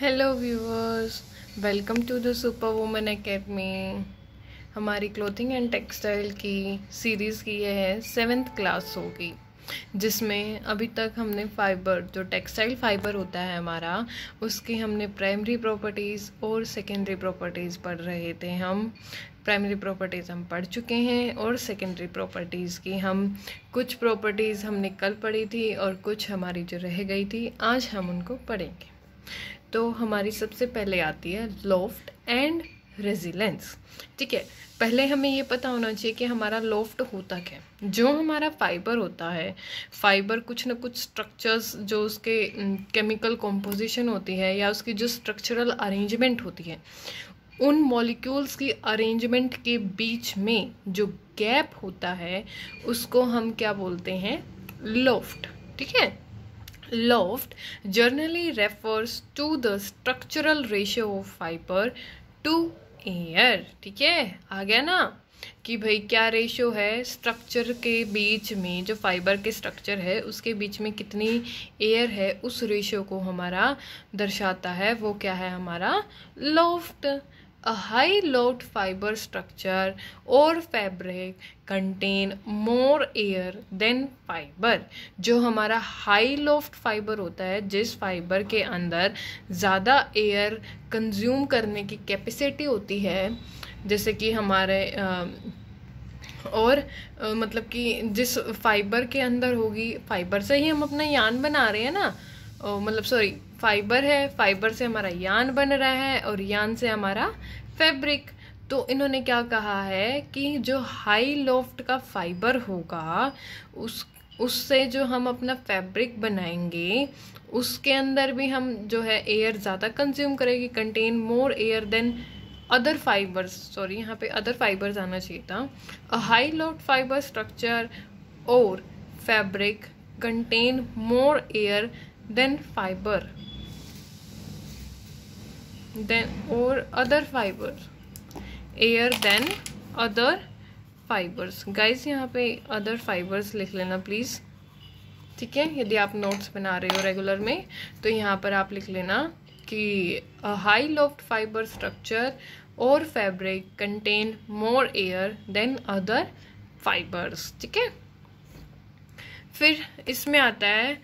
Hello viewers welcome to the super women academy हमारी clothing and textile की series की यह है सेवेंथ क्लास होगी जिसमें अभी तक हमने फाइबर जो टेक्सटाइल फाइबर होता है हमारा उसकी हमने प्राइमरी प्रॉपर्टीज़ और सेकेंडरी प्रॉपर्टीज़ पढ़ रहे थे हम प्राइमरी प्रॉपर्टीज़ हम पढ़ चुके हैं और सेकेंडरी प्रॉपर्टीज़ की हम कुछ प्रॉपर्टीज़ हमने कल पढ़ी थी और कुछ हमारी जो रह गई थी आज हम उनको पढ़ेंगे तो हमारी सबसे पहले आती है लॉफ्ट एंड रेजिलेंस ठीक है पहले हमें ये पता होना चाहिए कि हमारा लॉफ्ट होता क्या है जो हमारा फाइबर होता है फाइबर कुछ ना कुछ स्ट्रक्चर्स जो उसके केमिकल कॉम्पोजिशन होती है या उसकी जो स्ट्रक्चरल अरेंजमेंट होती है उन मॉलिक्यूल्स की अरेंजमेंट के बीच में जो गैप होता है उसको हम क्या बोलते हैं लॉफ्ट ठीक है Loft generally refers to the structural ratio of fiber to air. ठीक है आ गया ना कि भाई क्या रेशो है स्ट्रक्चर के बीच में जो फाइबर के स्ट्रक्चर है उसके बीच में कितनी एयर है उस रेशो को हमारा दर्शाता है वो क्या है हमारा loft a high load fiber structure or fabric contain more air than fiber जो हमारा high loft fiber होता है जिस fiber के अंदर ज़्यादा air consume करने की capacity होती है जैसे कि हमारे uh, और आ, मतलब कि जिस फाइबर के अंदर होगी फाइबर से ही हम अपना यान बना रहे हैं ना मतलब सॉरी फाइबर है फाइबर से हमारा यान बन रहा है और यान से हमारा फैब्रिक तो इन्होंने क्या कहा है कि जो हाई लॉफ्ट का फाइबर होगा उस उससे जो हम अपना फैब्रिक बनाएंगे उसके अंदर भी हम जो है एयर ज़्यादा कंज्यूम करेगी contain more air than other fibres sorry यहाँ पे अदर फाइबर्स आना चाहिए था a high loft fibre structure और fabric contain more air than fibre than or other fibers air than other fibers guys यहाँ पे other fibers लिख लेना please ठीक है यदि आप नोट्स बना रहे हो रेगुलर में तो यहाँ पर आप लिख लेना कि हाई लॉफ्ट फाइबर स्ट्रक्चर और fabric contain more air than other fibres ठीक है फिर इसमें आता है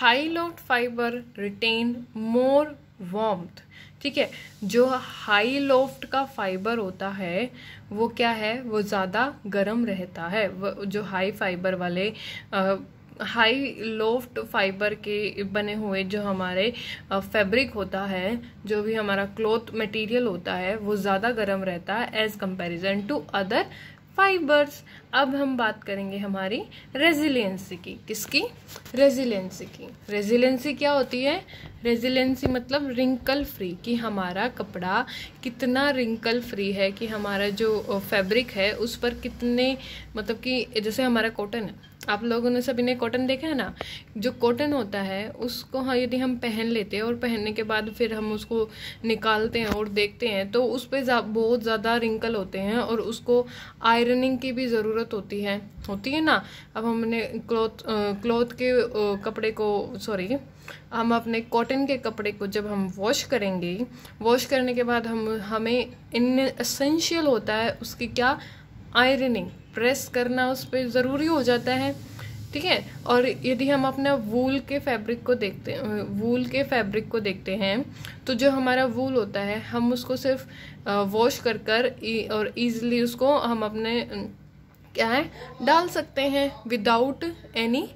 high loft fibre retain more warmth ठीक है जो हाई लोफ्ट का फाइबर होता है वो क्या है वो ज़्यादा गर्म रहता है जो हाई फाइबर वाले आ, हाई लोफ्ट फाइबर के बने हुए जो हमारे फैब्रिक होता है जो भी हमारा क्लोथ मटेरियल होता है वो ज़्यादा गर्म रहता है as comparison to other fibres अब हम बात करेंगे हमारी रेजिलियंसी की किसकी रेजिलियंसी की रेजिलियंसी क्या होती है रेजिलियंसी मतलब रिंकल फ्री कि हमारा कपड़ा कितना रिंकल फ्री है कि हमारा जो फैब्रिक है उस पर कितने मतलब कि जैसे हमारा कॉटन है आप लोगों ने सभी ने कॉटन देखा है ना जो कॉटन होता है उसको हाँ यदि हम पहन लेते हैं और पहनने के बाद फिर हम उसको निकालते हैं और देखते हैं तो उस पर जा, बहुत ज़्यादा रिंकल होते हैं और उसको आयरनिंग की भी ज़रूरत ज़रूरत होती है होती है ना अब हमने क्लोथ क्लोथ के कपड़े को सॉरी हम अपने कॉटन के कपड़े को जब हम वॉश करेंगे वॉश करने के बाद हम हमें इन असेंशियल होता है उसकी क्या आयरनिंग प्रेस करना उस पर ज़रूरी हो जाता है ठीक है और यदि हम अपना वूल के फैब्रिक को देखते हैं वूल के फैब्रिक को देखते हैं तो जो हमारा वूल होता है हम उसको सिर्फ वॉश कर कर और ईजिली उसको हम अपने क्या है डाल सकते हैं विदाउट एनी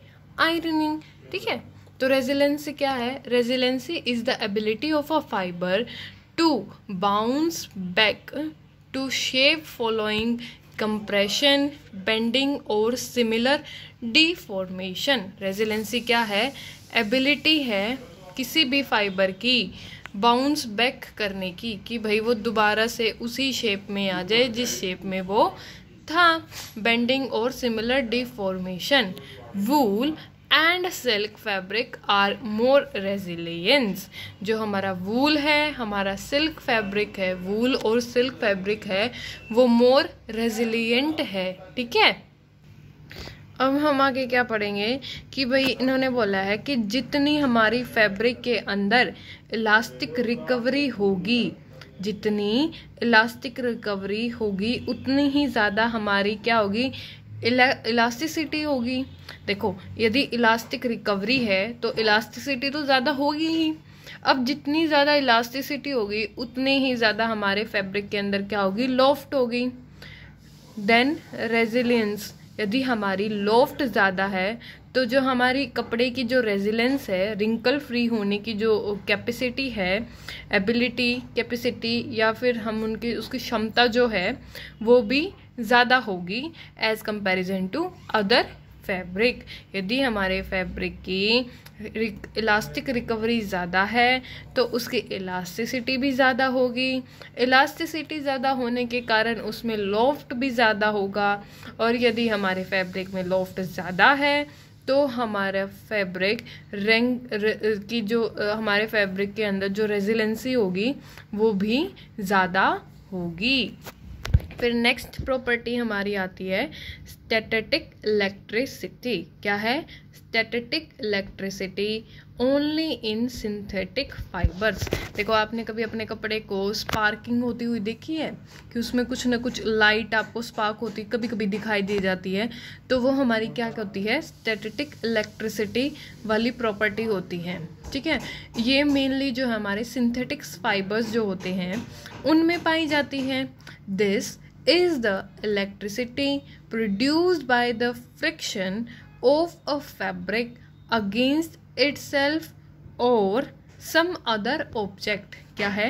आयरनिंग ठीक है तो रेजिलेंसी क्या है resiliency is the ability of a fibre to bounce back to shape following compression bending और सिमिलर डिफॉर्मेशन रेजिलेंसी क्या है एबिलिटी है किसी भी फाइबर की बाउंस बैक करने की कि भाई वो दोबारा से उसी शेप में आ जाए जिस शेप में वो था बेंडिंग और similar deformation wool and silk fabric are more resilience जो हमारा वूल है हमारा सिल्क फैब्रिक है वूल और सिल्क फैब्रिक है वो मोर रेजिलियंट है ठीक है अब हम आगे क्या पढ़ेंगे कि भाई इन्होंने बोला है कि जितनी हमारी फैब्रिक के अंदर इलास्टिक रिकवरी होगी जितनी इलास्टिक रिकवरी होगी उतनी ही ज़्यादा हमारी क्या होगी इलास्टिसिटी होगी देखो यदि इलास्टिक रिकवरी है तो इलास्टिसिटी तो ज़्यादा होगी ही अब जितनी ज़्यादा इलास्टिसिटी होगी उतनी ही ज़्यादा हमारे फैब्रिक के अंदर क्या होगी लॉफ्ट होगी देन रेजिलियंस यदि हमारी लॉफ्ट ज़्यादा है तो जो हमारी कपड़े की जो रेजिलेंस है रिंकल फ्री होने की जो कैपेसिटी है एबिलिटी कैपेसिटी या फिर हम उनकी उसकी क्षमता जो है वो भी ज़्यादा होगी as comparison to other fabric यदि हमारे फैब्रिक की इलास्टिक रिकवरी ज़्यादा है तो उसकी इलास्टिसिटी भी ज़्यादा होगी इलास्टिसिटी ज़्यादा होने के कारण उसमें लॉफ्ट भी ज़्यादा होगा और यदि हमारे फैब्रिक में लॉफ्ट ज़्यादा है तो हमारा फैब्रिक रंग की जो हमारे फैब्रिक के अंदर जो रेजिलेंसी होगी वो भी ज़्यादा होगी फिर नेक्स्ट प्रॉपर्टी हमारी आती है स्टैटिक इलेक्ट्रिसिटी क्या है static electricity only in synthetic fibres देखो आपने कभी अपने कपड़े को स्पार्किंग होती हुई देखी है कि उसमें कुछ ना कुछ लाइट आपको स्पार्क होती कभी कभी दिखाई दी जाती है तो वो हमारी क्या होती है स्टेटिक इलेक्ट्रिसिटी वाली प्रॉपर्टी होती है ठीक है ये मेनली जो हमारे सिंथेटिक्स फाइबर्स जो होते हैं उनमें पाई जाती है this is the electricity produced by the friction of a fabric against self और सम अदर ऑब्जेक्ट क्या है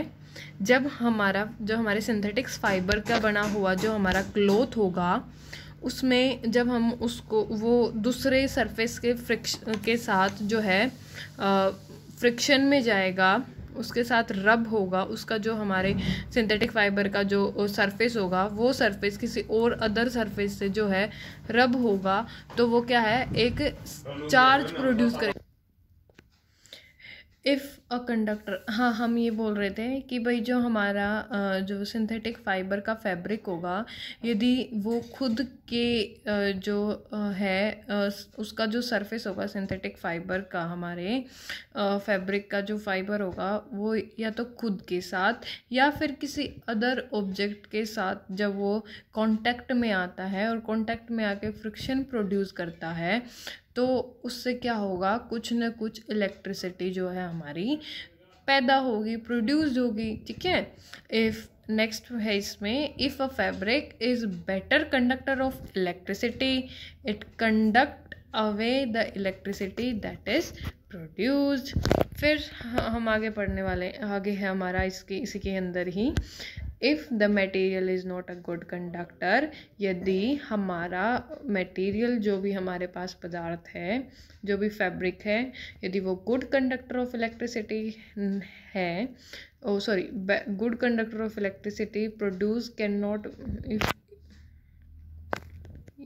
जब हमारा जो हमारे सिंथेटिक्स फाइबर का बना हुआ जो हमारा क्लोथ होगा उसमें जब हम उसको वो दूसरे सरफेस के फ्रिक्श के साथ जो है फ्रिक्शन में जाएगा उसके साथ रब होगा उसका जो हमारे सिंथेटिक फाइबर का जो सरफेस होगा वो सरफेस किसी और अदर सरफेस से जो है रब होगा तो वो क्या है एक चार्ज प्रोड्यूस करेगा इफ़ अ कंडक्टर हाँ हम ये बोल रहे थे कि भाई जो हमारा जो सिंथेटिक फ़ाइबर का फैब्रिक होगा यदि वो खुद के जो है उसका जो सरफेस होगा सिंथेटिक फ़ाइबर का हमारे फैब्रिक का जो फाइबर होगा वो या तो खुद के साथ या फिर किसी अदर ऑब्जेक्ट के साथ जब वो कांटेक्ट में आता है और कांटेक्ट में आके फ्रिक्शन प्रोड्यूस करता है तो उससे क्या होगा कुछ न कुछ इलेक्ट्रिसिटी जो है हमारी पैदा होगी प्रोड्यूस होगी ठीक है इफ़ नेक्स्ट है इसमें if a fabric is better conductor of electricity it conduct away the electricity that is produced फिर हम आगे पढ़ने वाले आगे है हमारा इसके इसी के अंदर ही if the material is not a good conductor यदि हमारा मटेरियल जो भी हमारे पास पदार्थ है जो भी फैब्रिक है यदि वो गुड कंडक्टर ऑफ इलेक्ट्रिसिटी है oh sorry good conductor of electricity produce can not if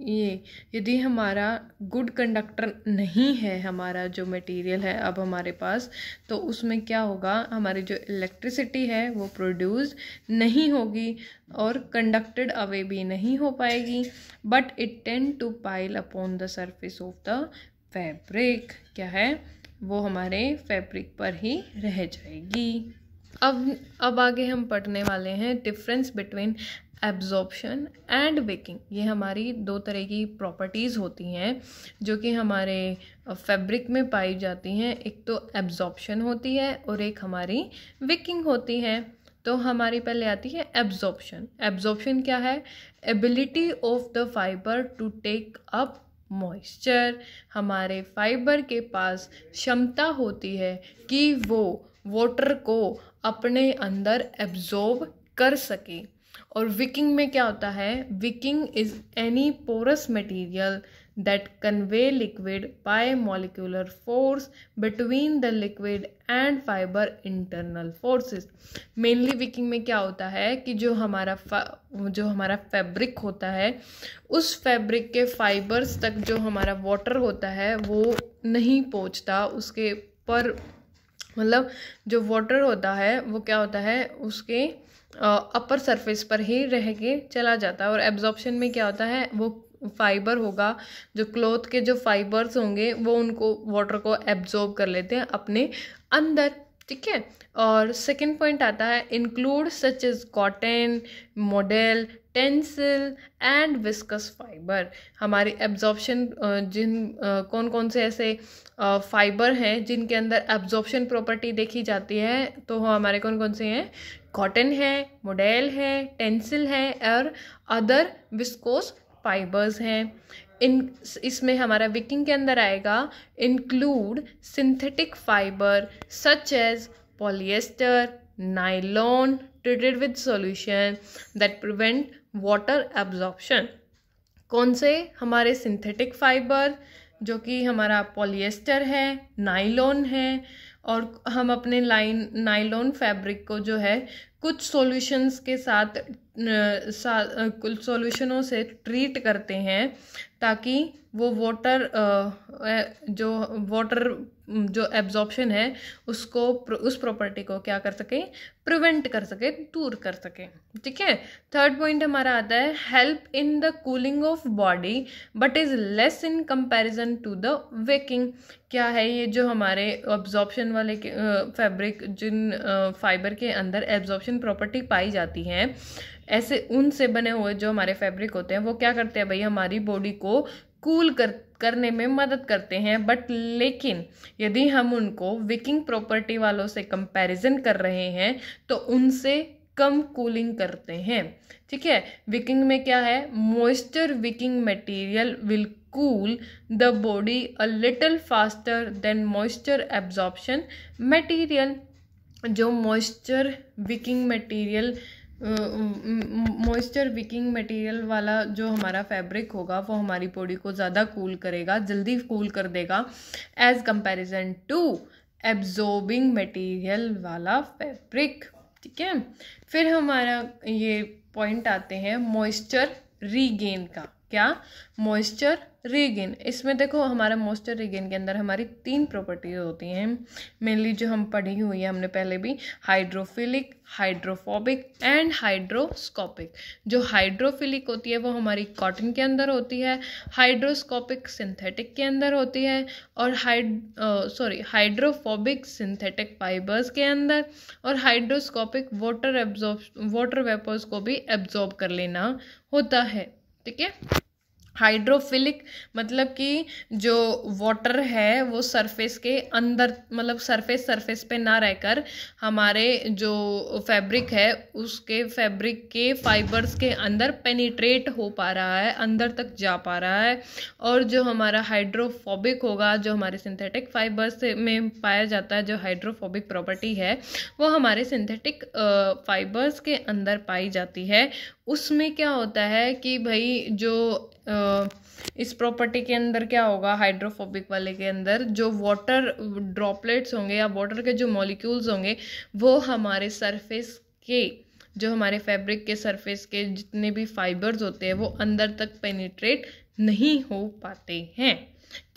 ये यदि हमारा गुड कंडक्टर नहीं है हमारा जो मटेरियल है अब हमारे पास तो उसमें क्या होगा हमारी जो इलेक्ट्रिसिटी है वो प्रोड्यूस नहीं होगी और कंडक्टेड अवे भी नहीं हो पाएगी but it tend to pile upon the surface of the fabric क्या है वो हमारे फैब्रिक पर ही रह जाएगी अब अब आगे हम पढ़ने वाले हैं difference between absorption and wicking ये हमारी दो तरह की प्रॉपर्टीज़ होती हैं जो कि हमारे फैब्रिक में पाई जाती हैं एक तो एब्जॉर्प्शन होती है और एक हमारी विकिंग होती है तो हमारी पहले आती है एब्जॉर्प्शन एब्जॉर्प्शन क्या है ability of the fibre to take up moisture हमारे फाइबर के पास क्षमता होती है कि वो वाटर को अपने अंदर एब्जॉर्ब कर सके और विकिंग में क्या होता है wicking is any porous material that convey liquid by molecular force between the liquid and fibre internal forces mainly wicking में क्या होता है कि जो हमारा जो हमारा फैब्रिक होता है उस फैब्रिक के फाइबर्स तक जो हमारा वाटर होता है वो नहीं पहुंचता उसके पर मतलब जो वाटर होता है वो क्या होता है उसके अपर सरफेस पर ही रह के चला जाता है और एब्जॉर्प्शन में क्या होता है वो फाइबर होगा जो क्लोथ के जो फाइबर्स होंगे वो उनको वाटर को एब्जॉर्ब कर लेते हैं अपने अंदर ठीक है और सेकंड पॉइंट आता है include such is cotton modal tencel and viscose fibre हमारे एब्जॉर्प्शन जिन कौन कौन से ऐसे फाइबर हैं जिनके अंदर एब्जॉर्बशन प्रॉपर्टी देखी जाती है तो हमारे कौन कौन से हैं कॉटन है मोडेल है टेंसिल है और अदर विस्कोस फाइबर्स हैं इन इसमें हमारा विकिंग के अंदर आएगा include synthetic fibre such as polyester nylon treated with solution that prevent water absorption कौन से हमारे सिंथेटिक फाइबर जो कि हमारा पॉलिएस्टर है नाइलॉन है और हम अपने लाइन नाइलॉन फैब्रिक को जो है कुछ सॉल्यूशंस के साथ कुछ सॉल्यूशनों से ट्रीट करते हैं ताकि वो वाटर जो वाटर जो एब्जॉर्प्शन है उसको उस प्रॉपर्टी को क्या कर सकें प्रिवेंट कर सके दूर कर सकें ठीक है थर्ड पॉइंट हमारा आता है help in the cooling of body but is less in comparison to the wicking क्या है ये जो हमारे एब्जॉर्प्शन वाले फैब्रिक जिन फाइबर के अंदर एब्जॉर्प्शन प्रॉपर्टी पाई जाती है ऐसे उन से बने हुए जो हमारे फैब्रिक होते हैं वो क्या करते हैं भाई हमारी बॉडी को कूल कर करने में मदद करते हैं बट लेकिन यदि हम उनको विकिंग प्रॉपर्टी वालों से कंपैरिजन कर रहे हैं तो उनसे कम कूलिंग करते हैं ठीक है विकिंग में क्या है moisture wicking material will cool the body a little faster than moisture absorption material जो moisture wicking material moisture wicking material वाला जो हमारा फैब्रिक होगा वो हमारी बॉडी को ज़्यादा कूल करेगा जल्दी कूल कर देगा as comparison to absorbing material वाला फैब्रिक ठीक है फिर हमारा ये पॉइंट आते हैं मॉइस्चर रीगेन का क्या मॉइस्चर रीगेन इसमें देखो हमारा मॉइस्चर रीगेन के अंदर हमारी तीन प्रॉपर्टीज होती हैं मेनली जो हम पढ़ी हुई है हमने पहले भी हाइड्रोफिलिक हाइड्रोफोबिक एंड हाइड्रोस्कोपिक जो हाइड्रोफिलिक होती है वो हमारी कॉटन के अंदर होती है हाइड्रोस्कोपिक सिंथेटिक के अंदर होती है और हाइड सॉरी हाइड्रोफोबिक सिंथेटिक फाइबर्स के अंदर और hydroscopic water absorb water vapours को भी एब्जॉर्ब कर लेना होता है ठीक है हाइड्रोफिलिक मतलब कि जो वाटर है वो सरफेस के अंदर मतलब सरफेस सरफेस पे ना रहकर हमारे जो फैब्रिक है उसके फैब्रिक के फाइबर्स के अंदर पेनिट्रेट हो पा रहा है अंदर तक जा पा रहा है और जो हमारा हाइड्रोफोबिक होगा जो हमारे सिंथेटिक फाइबर्स में पाया जाता है जो हाइड्रोफोबिक प्रॉपर्टी है वो हमारे सिंथेटिक फाइबर्स के अंदर पाई जाती है उसमें क्या होता है कि भाई जो इस प्रॉपर्टी के अंदर क्या होगा हाइड्रोफोबिक वाले के अंदर जो वाटर ड्रॉपलेट्स होंगे या वाटर के जो मॉलिक्यूल्स होंगे वो हमारे सरफेस के जो हमारे फैब्रिक के सरफेस के जितने भी फाइबर्स होते हैं वो अंदर तक पेनिट्रेट नहीं हो पाते हैं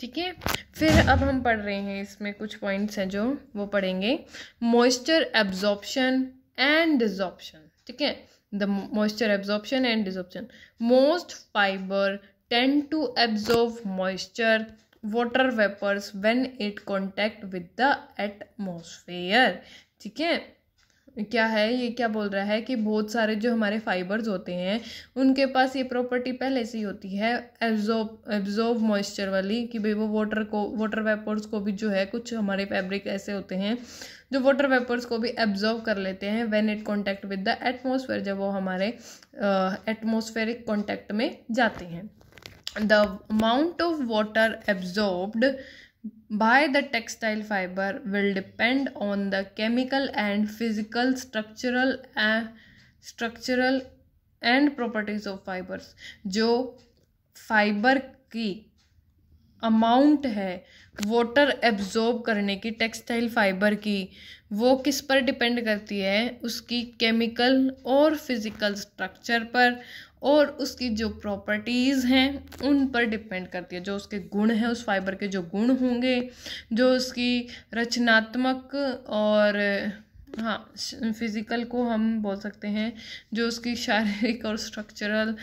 ठीक है फिर अब हम पढ़ रहे हैं इसमें कुछ पॉइंट्स हैं जो वो पढ़ेंगे मॉइस्चर एब्जॉर्प्शन एंड डिजॉर्प्शन ठीक है the moisture absorption and desorption most fiber tend to absorb moisture water vapors when it contact with the atmosphere ठीक है क्या है ये क्या बोल रहा है कि बहुत सारे जो हमारे फाइबर्स होते हैं उनके पास ये प्रॉपर्टी पहले से ही होती है एब्जॉर्ब एब्जॉर्ब मॉइस्चर वाली कि भाई वो वाटर को वाटर वेपर्स को भी जो है कुछ हमारे फैब्रिक ऐसे होते हैं जो वाटर वेपर्स को भी एब्जॉर्ब कर लेते हैं when it contact with the atmosphere जब वो हमारे एटमोसफेरिक कॉन्टैक्ट में जाते हैं the amount of water absorbed by the textile fiber will depend on the chemical and physical structural uh, and structural and properties of fibres जो fibre की amount है water absorb करने की टेक्सटाइल फाइबर की वो किस पर डिपेंड करती है उसकी केमिकल और फिज़िकल स्ट्रक्चर पर और उसकी जो प्रॉपर्टीज़ हैं उन पर डिपेंड करती है जो उसके गुण हैं उस फाइबर के जो गुण होंगे जो उसकी रचनात्मक और हाँ फिज़िकल को हम बोल सकते हैं जो उसकी शारीरिक और स्ट्रक्चरल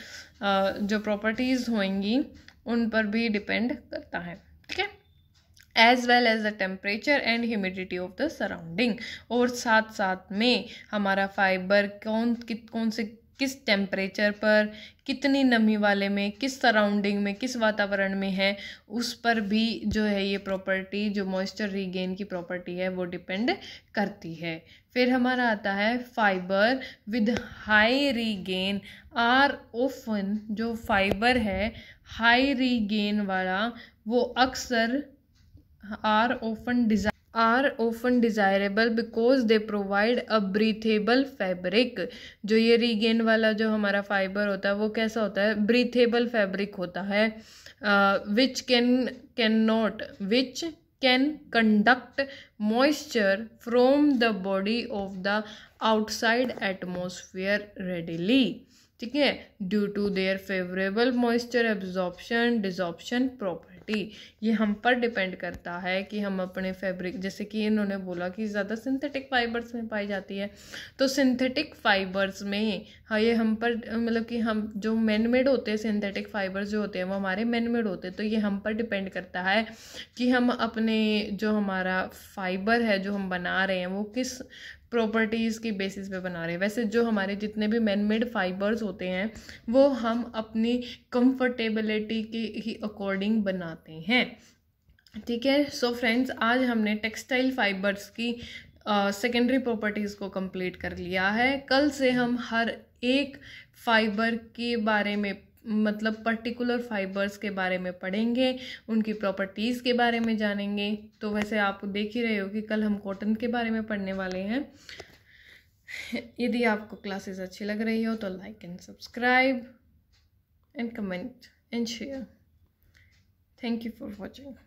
जो प्रॉपर्टीज़ होंगी उन पर भी डिपेंड करता है ठीक है as well as the temperature and humidity of the surrounding और साथ साथ में हमारा फाइबर कौन कित कौन से किस टेम्परेचर पर कितनी नमी वाले में किस सराउंडिंग में किस वातावरण में है उस पर भी जो है ये प्रॉपर्टी जो मॉइस्चर रीगेन की प्रॉपर्टी है वो डिपेंड करती है फिर हमारा आता है fibre with high regain are often जो फाइबर है हाई रीगेन वाला वो अक्सर are often design are often desirable because they provide a breathable fabric जो ये रीगेन वाला जो हमारा फाइबर होता है वो कैसा होता है ब्रीथेबल फैब्रिक होता है which can can not which can conduct moisture from the body of the outside atmosphere readily ठीक है due to their favourable moisture absorption desorption property quality ये हम पर डिपेंड करता है कि हम अपने फैब्रिक जैसे कि इन्होंने बोला कि ज़्यादा सिंथेटिक फाइबर्स में पाई जाती है तो सिंथेटिक फाइबर्स में हाँ ये हम पर मतलब कि हम जो मैनमेड होते हैं सिंथेटिक फाइबर्स जो होते हैं वो हमारे मैनमेड होते हैं तो ये हम पर डिपेंड करता है कि हम अपने जो हमारा फाइबर है जो हम बना रहे हैं वो किस प्रॉपर्टीज़ की बेसिस पे बना रहे हैं वैसे जो हमारे जितने भी मैन मेड फाइबर्स होते हैं वो हम अपनी कंफर्टेबिलिटी के ही अकॉर्डिंग बनाते हैं ठीक है सो फ्रेंड्स आज हमने टेक्सटाइल फाइबर्स की सेकेंडरी uh, प्रॉपर्टीज़ को कंप्लीट कर लिया है कल से हम हर एक फाइबर के बारे में मतलब पर्टिकुलर फाइबर्स के बारे में पढ़ेंगे उनकी प्रॉपर्टीज़ के बारे में जानेंगे तो वैसे आप देख ही रहे हो कि कल हम कॉटन के बारे में पढ़ने वाले हैं यदि आपको क्लासेस अच्छी लग रही हो तो like and subscribe and comment and share thank you for watching